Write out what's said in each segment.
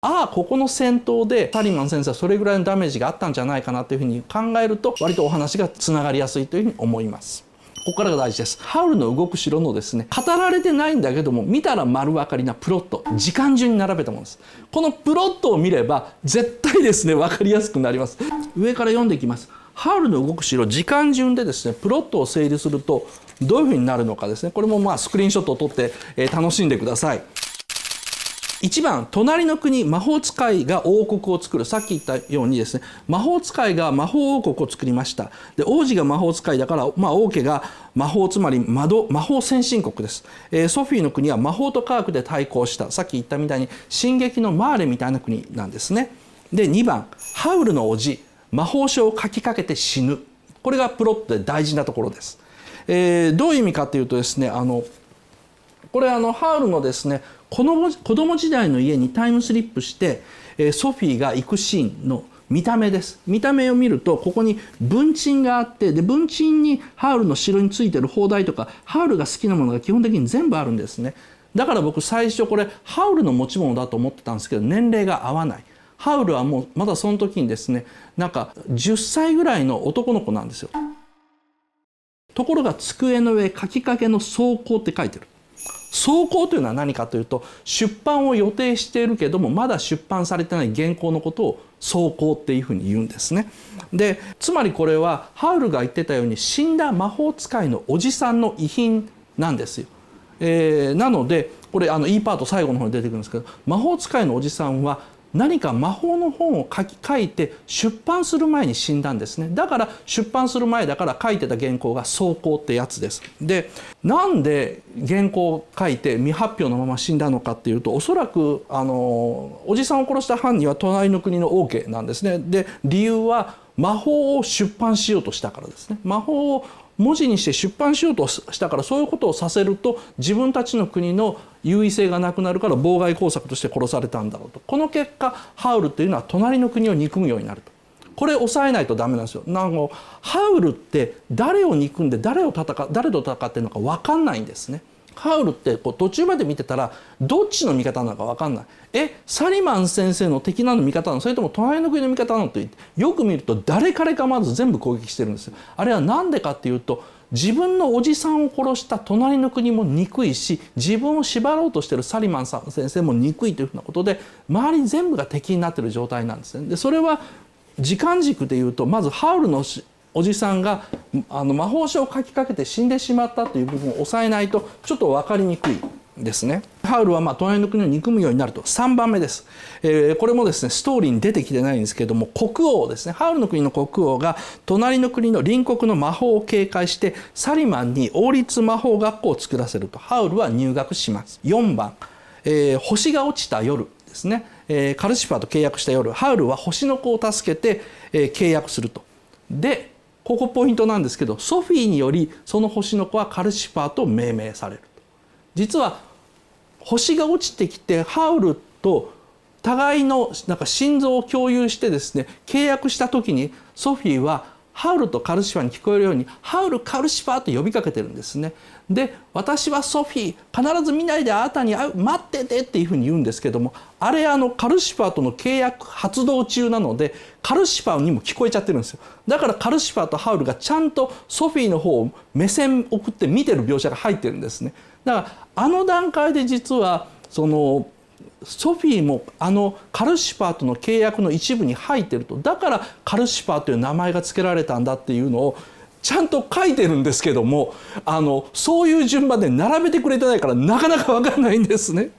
ああここの戦闘でサリマン先生はそれぐらいのダメージがあったんじゃないかなというふうに考えると割とお話がつながりやすいというふうに思います。ここからが大事です。ハウルの動く城のですね、語られてないんだけども、見たら丸分かりなプロット、時間順に並べたものです。このプロットを見れば、絶対ですね、分かりやすくなります。上から読んでいきます。ハウルの動く城、時間順でですね、プロットを整理すると、どういうふうになるのかですね、これもまあ、スクリーンショットを撮って、え楽しんでください。1番隣の国魔法使いが王国を作るさっき言ったようにですね魔法使いが魔法王国を作りましたで王子が魔法使いだから、まあ、王家が魔法つまり魔魔法先進国です、えー、ソフィーの国は魔法と科学で対抗したさっき言ったみたいに「進撃のマーレ」みたいな国なんですねで2番ハウルの叔父魔法書を書きかけて死ぬこれがプロットで大事なところです、えー、どういう意味かというとですねあの「これあのハウルのですね子供子供時代の家にタイムスリップして、えソフィーが行くシーンの見た目です見た目を見るとここに文鎮があってで文鎮にハウルの城についてる砲台とかハウルが好きなものが基本的に全部あるんですねだから僕最初これハウルの持ち物だと思ってたんですけど年齢が合わないハウルはもうまだその時にですねなんか10歳ぐらいの男の子なんですよところが机の上書きかけの装甲って書いてる走行というのは何かというと出版を予定しているけどもまだ出版されてない原稿のことを走行っていうふうに言うんですね。でつまりこれはハウルが言ってたように死んだ魔法使いのおじさんの遺品なんですよ。えー、なのでこれあの E パート最後の方に出てくるんですけど魔法使いのおじさんは何か魔法の本を書き書いて出版する前に死んだんですねだから出版する前だから書いてた原稿が草稿ってやつですでなんで原稿を書いて未発表のまま死んだのかっていうとおそらくあのおじさんを殺した犯人は隣の国の王家なんですねで理由は魔法を出版しようとしたからですね魔法を文字にして出版しようとしたからそういうことをさせると自分たちの国の優位性がなくなるから妨害工作として殺されたんだろうとこの結果ハウルというのは隣の国を憎むようになると。これ抑えないとダメなんですよ。なのハウルって誰を憎んで誰を戦誰と戦ってるのか分かんないんですね。ハウルってこう途中まで見てたらどっちの味方なのか分かんないえサリマン先生の敵なの味方なのそれとも隣の国の味方なのと言ってよく見ると誰彼かまず全部攻撃してるんですよあれは何でかっていうと自分のおじさんを殺した隣の国も憎いし自分を縛ろうとしてるサリマンさん先生も憎いというふうなことで周り全部が敵になってる状態なんですね。でそれは時間軸でいうとまずハウルのおじさんがあの魔法書を書きかけて死んでしまったという部分を抑えないとちょっと分かりにくいですね。ハウルはまあ隣の国を憎むようになると3番目です、えー、これもですねストーリーに出てきてないんですけども国王ですねハウルの国の国王が隣の国の隣国の魔法を警戒してサリマンに王立魔法学校を作らせるとハウルは入学します4番、えー、星が落ちた夜ですね、えー、カルシファーと契約した夜ハウルは星の子を助けて、え契約するとでここポイントなんですけどソフィーによりその星の子はカルシファーと命名される実は星が落ちてきてハウルと互いのなんか心臓を共有してですね契約した時にソフィーはハウルとカルシファに聞こえるようにハウルカルシファと呼びかけてるんですね。で私はソフィー必ず見ないであなたに会う待っててっていうふうに言うんですけどもあれあのカルシファーとの契約発動中なのでカルシファーにも聞こえちゃってるんですよだからカルシファーとハウルがちゃんとソフィーの方を目線送って見てる描写が入ってるんですねだからあの段階で実はそのソフィーもあのカルシファーとの契約の一部に入ってるとだからカルシパーという名前が付けられたんだっていうのをちゃんと書いてるんですけどもあのそういう順番で並べてくれてないからなかなか分かんないんですね。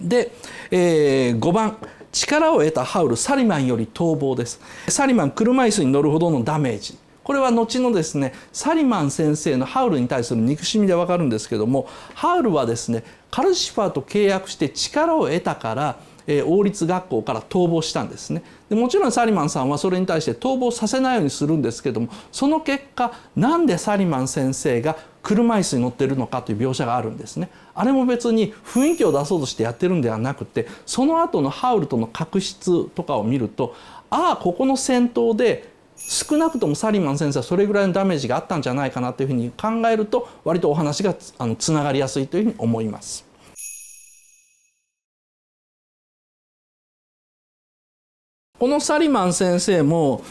で、えー、5番力を得たハウルサリマンより逃亡です。サリマン車椅子に乗るほどのダメージこれは後のですねサリマン先生のハウルに対する憎しみでわかるんですけどもハウルはですねカルシファーと契約して力を得たからえ王立学校から逃亡したんですねでもちろんサリマンさんはそれに対して逃亡させないようにするんですけどもその結果なんでサリマン先生が車椅子に乗ってるのかという描写があるんですねあれも別に雰囲気を出そうとしてやってるんではなくてその後のハウルとの確執とかを見るとああここの戦闘で少なくともサリマン先生はそれぐらいのダメージがあったんじゃないかなというふうに考えると割とお話があのつながりやすいというふうに思います。このサリマン先生も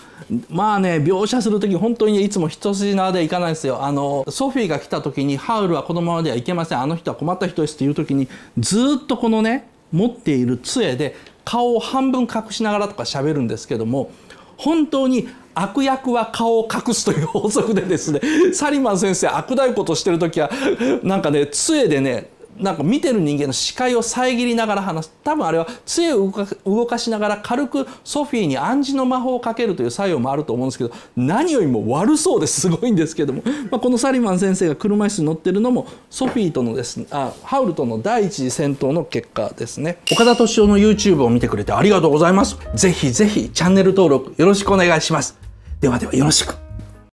まあね描写する時本当に、いつも一筋縄でいかないですよあのソフィーが来た時に「ハウルはこのままではいけませんあの人は困った人です」っていう時にずっとこのね持っている杖で顔を半分隠しながらとか喋るんですけども本当に悪役は顔を隠すという法則でですねサリマン先生悪大ことしてる時はなんかね杖でねなんか見てる人間の視界を遮りながら話す多分あれは杖を動かしながら軽くソフィーに暗示の魔法をかけるという作用もあると思うんですけど何よりも悪そうですすごいんですけども、まあ、このサリマン先生が車椅子に乗ってるのもソフィーとのですねあハウルとの第一次戦闘の結果ですね岡田敏夫の YouTube を見てくれてありがとうございますぜひぜひチャンネル登録よろしくお願いしますではではよろしく